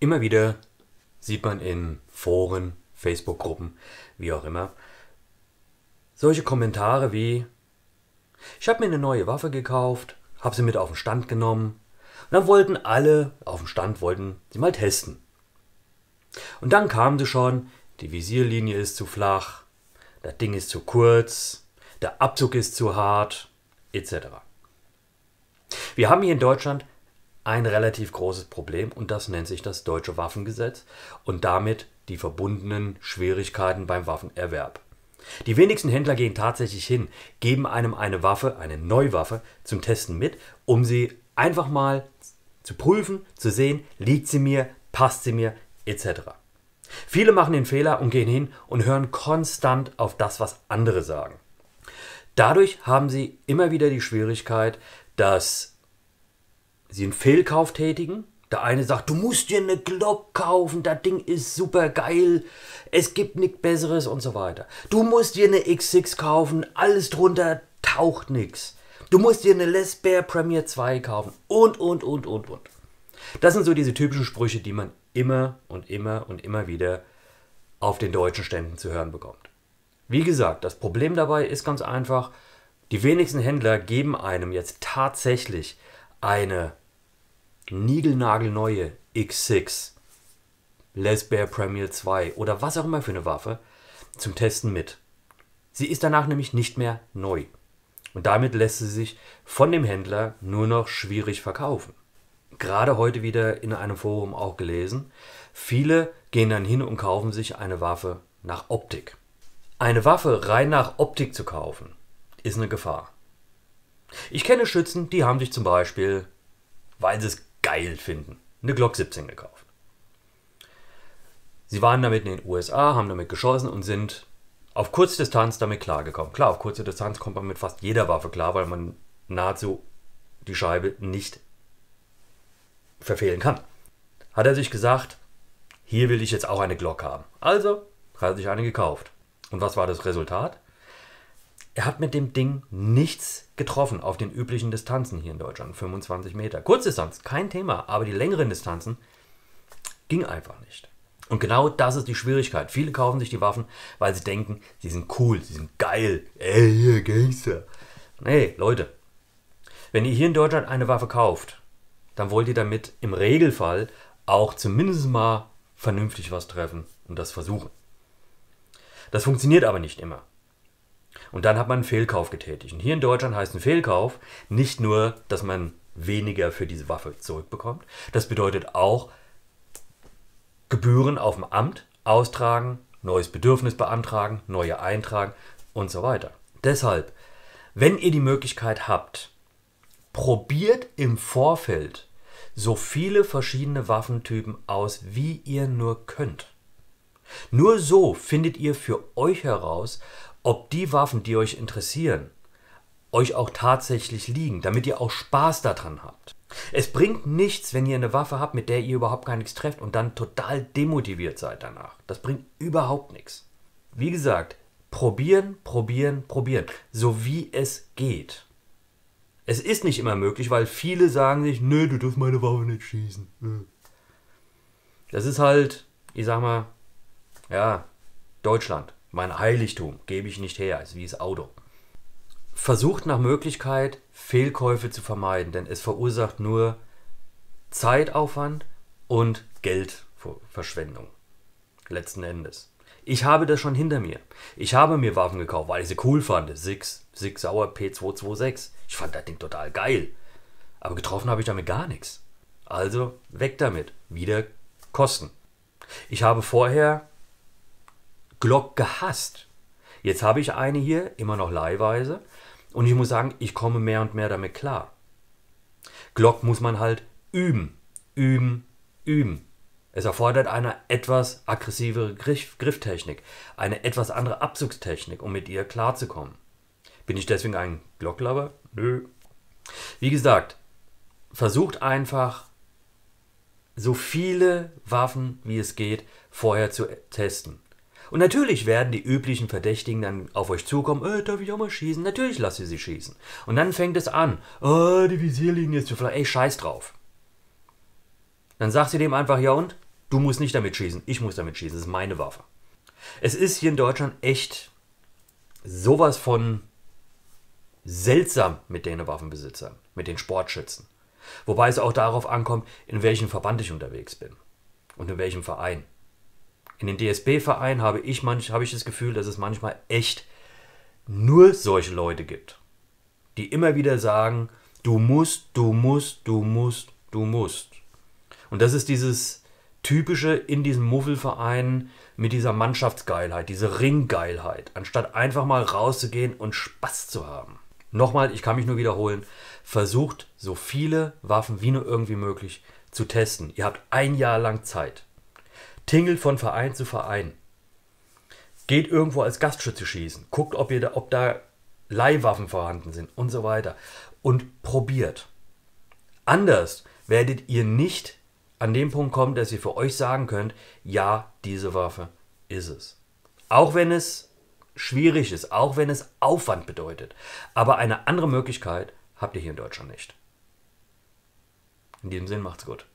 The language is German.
immer wieder sieht man in Foren, Facebook-Gruppen, wie auch immer, solche Kommentare wie, ich habe mir eine neue Waffe gekauft, habe sie mit auf den Stand genommen, und dann wollten alle auf dem Stand, wollten sie mal testen. Und dann kamen sie schon, die Visierlinie ist zu flach, das Ding ist zu kurz, der Abzug ist zu hart, etc. Wir haben hier in Deutschland ein relativ großes Problem und das nennt sich das deutsche Waffengesetz und damit die verbundenen Schwierigkeiten beim Waffenerwerb. Die wenigsten Händler gehen tatsächlich hin, geben einem eine Waffe, eine Neuwaffe zum Testen mit, um sie einfach mal zu prüfen, zu sehen, liegt sie mir, passt sie mir, etc. Viele machen den Fehler und gehen hin und hören konstant auf das, was andere sagen. Dadurch haben sie immer wieder die Schwierigkeit, dass sie einen Fehlkauf tätigen. Der eine sagt, du musst dir eine Glock kaufen, das Ding ist super geil, es gibt nichts Besseres und so weiter. Du musst dir eine X6 kaufen, alles drunter taucht nichts. Du musst dir eine Les Bear Premier 2 kaufen und, und, und, und, und. Das sind so diese typischen Sprüche, die man immer und immer und immer wieder auf den deutschen Ständen zu hören bekommt. Wie gesagt, das Problem dabei ist ganz einfach, die wenigsten Händler geben einem jetzt tatsächlich eine niegelnagelneue X6, Les Bear Premier 2 oder was auch immer für eine Waffe zum Testen mit. Sie ist danach nämlich nicht mehr neu. Und damit lässt sie sich von dem Händler nur noch schwierig verkaufen. Gerade heute wieder in einem Forum auch gelesen. Viele gehen dann hin und kaufen sich eine Waffe nach Optik. Eine Waffe rein nach Optik zu kaufen, ist eine Gefahr. Ich kenne Schützen, die haben sich zum Beispiel, weil sie es geil finden, eine Glock 17 gekauft. Sie waren damit in den USA, haben damit geschossen und sind auf kurze Distanz damit klargekommen. Klar, auf kurze Distanz kommt man mit fast jeder Waffe klar, weil man nahezu die Scheibe nicht verfehlen kann. Hat er sich gesagt, hier will ich jetzt auch eine Glock haben. Also hat er sich eine gekauft. Und was war das Resultat? Er hat mit dem Ding nichts getroffen auf den üblichen Distanzen hier in Deutschland. 25 Meter. Kurzdistanz, kein Thema, aber die längeren Distanzen ging einfach nicht. Und genau das ist die Schwierigkeit. Viele kaufen sich die Waffen, weil sie denken, sie sind cool, sie sind geil. Ey, ihr Gangster. Nee, Leute. Wenn ihr hier in Deutschland eine Waffe kauft, dann wollt ihr damit im Regelfall auch zumindest mal vernünftig was treffen und das versuchen. Das funktioniert aber nicht immer. Und dann hat man einen Fehlkauf getätigt. Und hier in Deutschland heißt ein Fehlkauf nicht nur, dass man weniger für diese Waffe zurückbekommt. Das bedeutet auch Gebühren auf dem Amt austragen, neues Bedürfnis beantragen, neue eintragen und so weiter. Deshalb, wenn ihr die Möglichkeit habt, probiert im Vorfeld so viele verschiedene Waffentypen aus, wie ihr nur könnt. Nur so findet ihr für euch heraus, ob die Waffen, die euch interessieren, euch auch tatsächlich liegen, damit ihr auch Spaß daran habt. Es bringt nichts, wenn ihr eine Waffe habt, mit der ihr überhaupt gar nichts trefft und dann total demotiviert seid danach. Das bringt überhaupt nichts. Wie gesagt, probieren, probieren, probieren, so wie es geht. Es ist nicht immer möglich, weil viele sagen sich, nö, du darfst meine Waffe nicht schießen. Das ist halt, ich sag mal, ja, Deutschland. Mein Heiligtum gebe ich nicht her, ist wie das Auto. Versucht nach Möglichkeit, Fehlkäufe zu vermeiden, denn es verursacht nur Zeitaufwand und Geldverschwendung. Letzten Endes. Ich habe das schon hinter mir. Ich habe mir Waffen gekauft, weil ich sie cool fand. Six, Six Sauer P226. Ich fand das Ding total geil. Aber getroffen habe ich damit gar nichts. Also weg damit. Wieder Kosten. Ich habe vorher Glock gehasst. Jetzt habe ich eine hier, immer noch leihweise. Und ich muss sagen, ich komme mehr und mehr damit klar. Glock muss man halt üben, üben, üben. Es erfordert eine etwas aggressivere Griff Grifftechnik, eine etwas andere Abzugstechnik, um mit ihr klarzukommen. Bin ich deswegen ein Glocklover? Nö. Wie gesagt, versucht einfach so viele Waffen wie es geht vorher zu testen. Und natürlich werden die üblichen Verdächtigen dann auf euch zukommen, äh, darf ich auch mal schießen? Natürlich lasst ihr sie schießen. Und dann fängt es an, oh, die Visierlinie ist zu flach, ey, scheiß drauf. Dann sagt sie dem einfach, ja und? Du musst nicht damit schießen, ich muss damit schießen, das ist meine Waffe. Es ist hier in Deutschland echt sowas von seltsam mit den Waffenbesitzern, mit den Sportschützen. Wobei es auch darauf ankommt, in welchem Verband ich unterwegs bin und in welchem Verein. In den DSB-Vereinen habe ich, habe ich das Gefühl, dass es manchmal echt nur solche Leute gibt, die immer wieder sagen, du musst, du musst, du musst, du musst. Und das ist dieses typische in diesem Muffelverein mit dieser Mannschaftsgeilheit, diese Ringgeilheit, anstatt einfach mal rauszugehen und Spaß zu haben. Nochmal, ich kann mich nur wiederholen, versucht so viele Waffen wie nur irgendwie möglich zu testen. Ihr habt ein Jahr lang Zeit tingelt von Verein zu Verein. Geht irgendwo als Gastschütze schießen, guckt, ob, ihr da, ob da Leihwaffen vorhanden sind und so weiter. Und probiert. Anders werdet ihr nicht an dem Punkt kommen, dass ihr für euch sagen könnt, ja, diese Waffe ist es. Auch wenn es schwierig ist, auch wenn es Aufwand bedeutet. Aber eine andere Möglichkeit habt ihr hier in Deutschland nicht. In diesem Sinn macht's gut.